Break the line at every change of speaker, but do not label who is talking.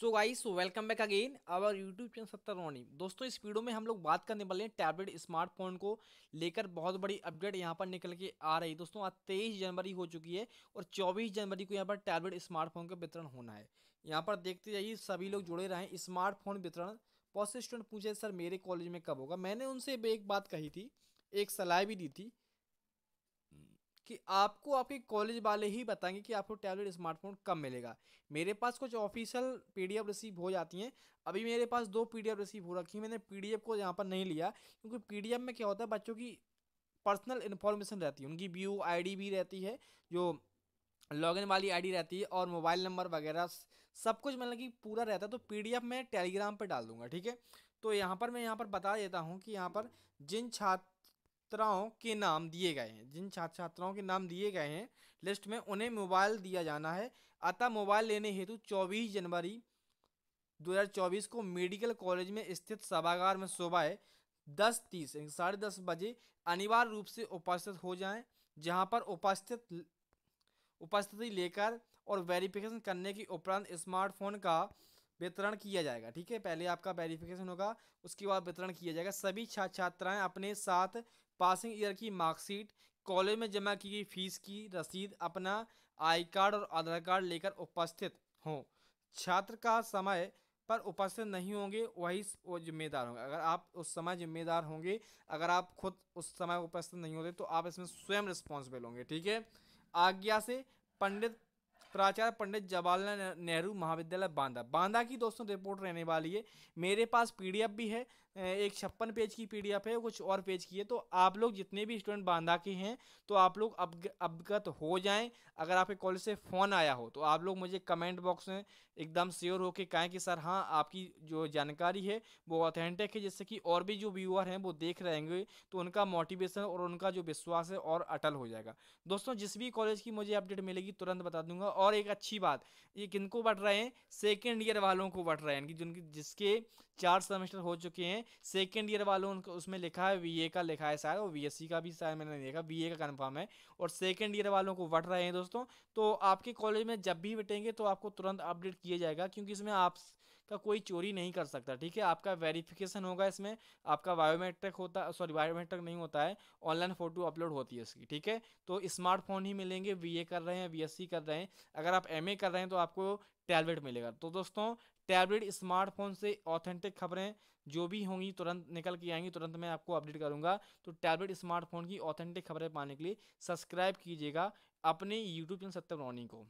so guys welcome back again our YouTube channel सत्तर रोनी दोस्तों इस वीडियो में हम लोग बात करने वाले हैं टैबलेट स्मार्टफोन को लेकर बहुत बड़ी अपडेट यहां पर निकल के आ रही दोस्तों आज तेईस जनवरी हो चुकी है और चौबीस जनवरी को यहां पर टैबलेट स्मार्टफोन का वितरण होना है यहाँ पर देखते जाइए सभी लोग जुड़े रहें स्मार्टफोन वितरण बहुत से स्टूडेंट पूछे सर मेरे कॉलेज में कब होगा मैंने उनसे एक बात कही थी एक सलाह भी दी थी कि आपको आपके कॉलेज वाले ही बताएंगे कि आपको टैबलेट स्मार्टफोन कब मिलेगा मेरे पास कुछ ऑफिशियल पीडीएफ रिसीव हो जाती हैं अभी मेरे पास दो पीडीएफ रिसीव हो रखी है मैंने पीडीएफ को यहाँ पर नहीं लिया क्योंकि पीडीएफ में क्या होता है बच्चों की पर्सनल इन्फॉर्मेशन रहती है उनकी व्यू आई भी रहती है जो लॉगिन वाली आईडी रहती है और मोबाइल नंबर वगैरह सब कुछ मतलब कि पूरा रहता है तो पीडीएफ मैं टेलीग्राम पर डाल दूंगा ठीक है तो यहाँ पर मैं यहाँ पर बता देता हूँ कि यहाँ पर जिन छात्र छात्राओं के नाम दिए गए हैं जिन छात्र छात्राओं के नाम दिए गए हैं लिस्ट में उन्हें मोबाइल दिया जाना है अतः मोबाइल लेने हेतु चौबीस जनवरी 2024 को मेडिकल कॉलेज में स्थित सभागार में सुबह दस तीस यानी साढ़े दस बजे अनिवार्य रूप से उपस्थित हो जाएं जहां पर उपस्थित उपस्थिति लेकर और वेरिफिकेशन करने के उपरांत स्मार्टफोन का वितरण किया जाएगा ठीक है पहले आपका वेरिफिकेशन होगा उसके बाद वितरण किया जाएगा सभी छात्र छात्राएं अपने साथ पासिंग ईयर की मार्कशीट कॉलेज में जमा की गई फीस की रसीद अपना आई कार्ड और आधार कार्ड लेकर उपस्थित हों छात्र का समय पर उपस्थित नहीं होंगे वही वो जिम्मेदार होंगे अगर आप उस समय जिम्मेदार होंगे अगर आप खुद उस समय उपस्थित नहीं होते तो आप इसमें स्वयं रिस्पॉन्सिबल होंगे ठीक है आज्ञा से पंडित प्राचार्य पंडित जवाहरलाल नेहरू महाविद्यालय बांदा बांदा की दोस्तों रिपोर्ट रहने वाली है मेरे पास पीडीएफ भी है एक छप्पन पेज की पीडीएफ है कुछ और पेज की है तो आप लोग जितने भी स्टूडेंट बांदा के हैं तो आप लोग अवगत हो जाएं अगर आपके कॉलेज से फ़ोन आया हो तो आप लोग मुझे कमेंट बॉक्स में एकदम श्योर होकर कहें कि सर हाँ आपकी जो जानकारी है वो ऑथेंटिक है जिससे कि और भी जो व्यूअर हैं वो देख रहेंगे तो उनका मोटिवेशन और उनका जो विश्वास है और अटल हो जाएगा दोस्तों जिस भी कॉलेज की मुझे अपडेट मिलेगी तुरंत बता दूंगा और एक अच्छी बात ये किनको बट रहे हैं सेकेंड ईयर वालों को बट रहे हैं जिनकी जिसके चार सेमेस्टर हो चुके हैं सेकेंड ईयर वालों उनको उसमें लिखा है बी का लिखा है शायद और बी का भी शायद मैंने देखा बी का कन्फर्म है और सेकेंड ईयर वालों को बट रहे हैं दोस्तों तो आपके कॉलेज में जब भी बटेंगे तो आपको तुरंत अपडेट किया जाएगा क्योंकि इसमें आप का कोई चोरी नहीं कर सकता ठीक है आपका वेरिफिकेशन होगा इसमें आपका बायोमेट्रिक होता सॉरी बायोमेट्रिक नहीं होता है ऑनलाइन फोटो अपलोड होती है इसकी ठीक है तो स्मार्टफोन ही मिलेंगे बी कर रहे हैं बी कर रहे हैं अगर आप एम कर रहे हैं तो आपको टैबलेट मिलेगा तो दोस्तों टैबलेट स्मार्टफोन से ऑथेंटिक खबरें जो भी होंगी तुरंत निकल के आएंगी तुरंत मैं आपको अपडेट करूंगा तो टैबलेट स्मार्टफोन की ऑथेंटिक खबरें पाने के लिए सब्सक्राइब कीजिएगा अपने यूट्यूब चैनल सत्यम रोनी को